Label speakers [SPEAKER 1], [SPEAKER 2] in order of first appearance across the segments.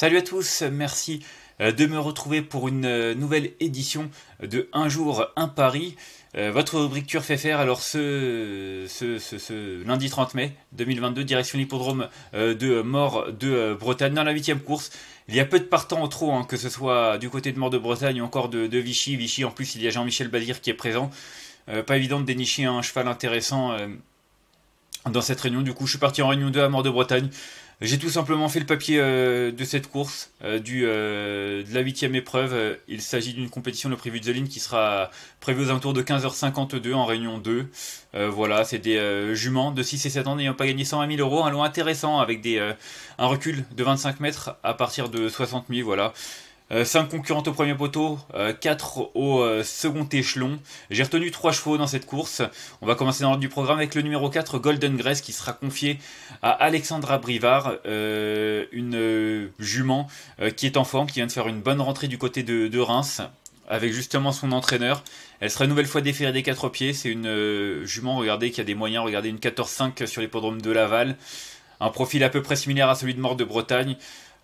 [SPEAKER 1] Salut à tous, merci euh, de me retrouver pour une euh, nouvelle édition de Un jour, un Paris. Euh, votre rubrique fait faire, alors ce, lundi 30 mai 2022, direction l'hippodrome de Mort de Bretagne, dans la huitième course. Il y a peu de partants en trop, hein, que ce soit du côté de Mort de Bretagne ou encore de, Vichy. Vichy, en plus, il y a Jean-Michel Bazir qui est présent. pas évident de dénicher un cheval intéressant dans cette réunion. Du coup, je suis parti en réunion 2 à Mort de Bretagne. J'ai tout simplement fait le papier euh, de cette course, euh, du, euh, de la huitième épreuve. Il s'agit d'une compétition, de prévu de qui sera prévue aux alentours de 15h52 en Réunion 2. voilà, c'est des juments de 6 et 7 ans n'ayant pas gagné 120 000 euros. Un lot intéressant avec des, un recul de 25 mètres à partir de 60 000, voilà. 5 euh, concurrentes au premier poteau, euh, quatre au euh, second échelon. J'ai retenu trois chevaux dans cette course. On va commencer dans l'ordre du programme avec le numéro 4, Golden Grace, qui sera confié à Alexandra Brivard, une jument qui est en forme, qui vient de faire une bonne rentrée du côté de, Reims avec justement son entraîneur. Elle sera une nouvelle fois déférée des quatre pieds. C'est une jument, regardez, qui a des moyens. Regardez, une 14-5 sur l'hippodrome de Laval. Un profil à peu près similaire à celui de Mort de Bretagne.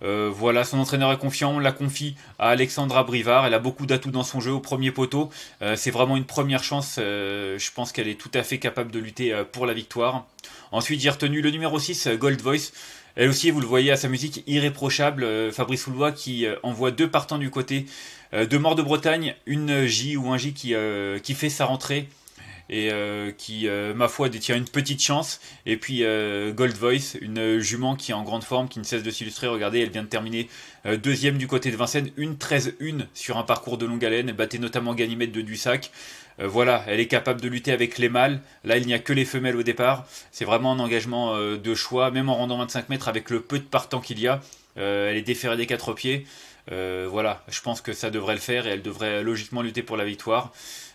[SPEAKER 1] Euh, voilà, son entraîneur est confiant, on la confie à Alexandra Brivard, elle a beaucoup d'atouts dans son jeu au premier poteau, euh, c'est vraiment une première chance, euh, je pense qu'elle est tout à fait capable de lutter pour la victoire. Ensuite j'ai retenu le numéro 6, Gold Voice, elle aussi vous le voyez à sa musique irréprochable, Fabrice Soulois qui envoie deux partants du côté, de Mort de Bretagne, une J ou un J qui fait sa rentrée, et euh, qui, euh, ma foi, détient une petite chance. Et puis euh, Gold Voice, une jument qui est en grande forme, qui ne cesse de s'illustrer. Regardez, elle vient de terminer deuxième du côté de Vincennes, une 13-1 sur un parcours de longue haleine. Elle notamment Ganymède de Dussac. voilà, elle est capable de lutter avec les mâles. Là, il n'y a que les femelles au départ. C'est vraiment un engagement de choix, même en rendant 25 mètres avec le peu de partant qu'il y a. elle est déférée des quatre pieds. voilà, je pense que ça devrait le faire et elle devrait logiquement lutter pour la victoire.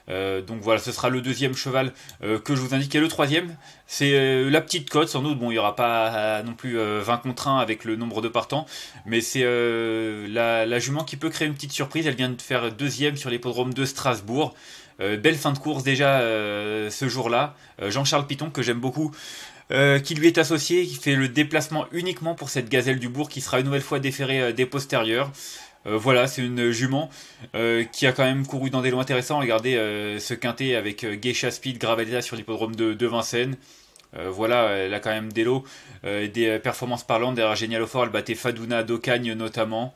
[SPEAKER 1] Euh, donc voilà, ce sera le deuxième cheval euh, que je vous indique. Et le troisième, c'est euh, la petite cote, sans doute. Bon, il n'y aura pas non plus 20 contre 1 avec le nombre de partants, mais c'est la, la, jument qui peut créer une petite surprise. Elle vient de faire deuxième sur l'hippodrome de Strasbourg. belle fin de course déjà ce jour-là. Jean-Charles Piton, que j'aime beaucoup. qui lui est associé, qui fait le déplacement uniquement pour cette gazelle du bourg qui sera une nouvelle fois déférée des postérieurs. Euh, voilà, c'est une jument euh, qui a quand même couru dans des lots intéressants. Regardez euh, ce quintet avec Geisha Speed, Gravelita sur l'hippodrome de, Vincennes. voilà, elle a quand même des lots, des performances parlantes. Derrière Génial Fort, elle battait Faduna, Docagne notamment.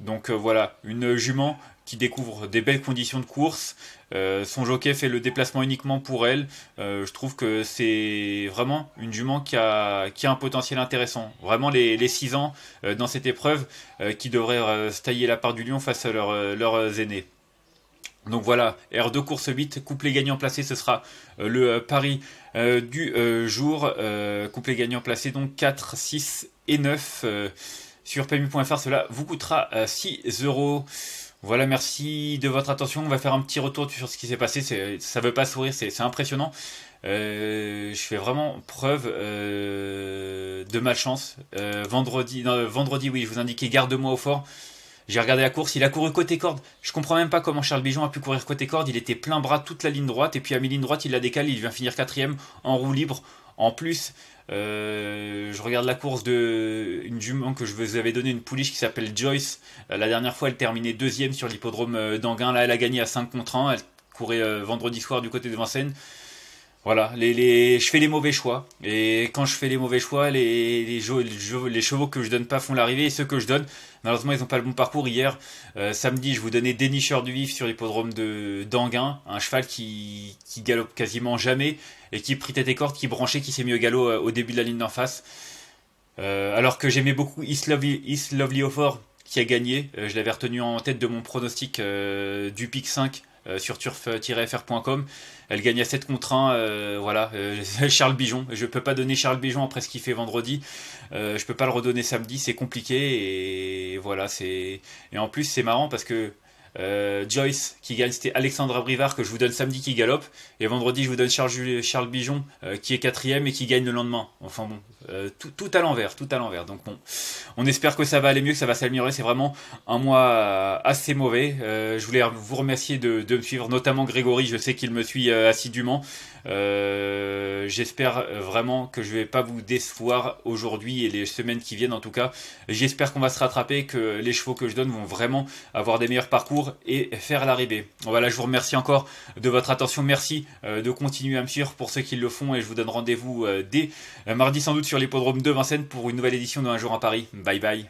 [SPEAKER 1] Donc voilà, une jument qui découvre des belles conditions de course. Euh, son jockey fait le déplacement uniquement pour elle. Euh, je trouve que c'est vraiment une jument qui a, qui a un potentiel intéressant. Vraiment les, les 6 ans euh, dans cette épreuve qui devraient se tailler la part du lion face à leur, leurs aînés. Donc voilà, R2 course 8, couplet gagnant placé, ce sera le pari du jour. couplet gagnant placé donc 4, 6 et 9 sur PMU.fr. Cela vous coûtera 6 euros. Voilà, merci de votre attention. On va faire un petit retour sur ce qui s'est passé. Ça veut pas sourire, c'est impressionnant. Euh, je fais vraiment preuve euh, de malchance. Euh, vendredi, vendredi, oui, je vous indiquais garde-moi au fort. J'ai regardé la course, il a couru côté corde. Je comprends même pas comment Charles Bijon a pu courir côté corde. Il était plein bras toute la ligne droite et puis à mi-ligne droite, il la décale, il vient finir quatrième en roue libre. En plus, euh, je regarde la course de une jument que je vous avais donnée, une pouliche qui s'appelle Joyce. Euh, la dernière fois, elle terminait deuxième sur l'hippodrome euh, d'Anguin. Là, elle a gagné à 5 contre 1. Elle courait vendredi soir du côté de Vincennes. Voilà, les, les, je fais les mauvais choix. Et quand je fais les mauvais choix, les, les, les chevaux que je donne pas font l'arrivée. Et ceux que je donne, malheureusement, ils n'ont pas le bon parcours. Hier, euh, samedi, je vous donnais Dénicheur du Vif sur l'hippodrome d'Anguin. Un cheval qui, qui galope quasiment jamais. Et qui prit tête et corde, qui branchait, qui s'est mis au galop euh, au début de la ligne d'en face. Euh, alors que j'aimais beaucoup Lovely Ofor qui a gagné. je l'avais retenu en tête de mon pronostic du pic 5 euh, sur turf-fr.com. Elle gagne à 7 contre 1. Euh, voilà, euh, Charles Bijon. Je ne peux pas donner Charles Bijon après ce qu'il fait vendredi. je peux pas le redonner samedi. C'est compliqué. Et voilà, c'est. Et en plus, c'est marrant parce que euh, Joyce qui gagne, c'était Alexandra Brivard que je vous donne samedi qui galope. Et vendredi, je vous donne Charles, Charles Bijon euh, qui est quatrième et qui gagne le lendemain. Enfin bon, euh, tout, à l'envers, tout à l'envers. Donc bon, on espère que ça va aller mieux, que ça va s'améliorer. C'est vraiment un mois assez mauvais. je voulais vous remercier de, de, me suivre, notamment Grégory. Je sais qu'il me suit assidûment. J'espère vraiment que je vais pas vous décevoir aujourd'hui et les semaines qui viennent en tout cas. J'espère qu'on va se rattraper, que les chevaux que je donne vont vraiment avoir des meilleurs parcours et faire l'arrivée. Voilà, je vous remercie encore de votre attention. Merci euh, de continuer à me suivre pour ceux qui le font et je vous donne rendez-vous euh, dès euh, mardi sans doute sur l'hippodrome de Vincennes pour une nouvelle édition de Un jour à Paris. Bye bye.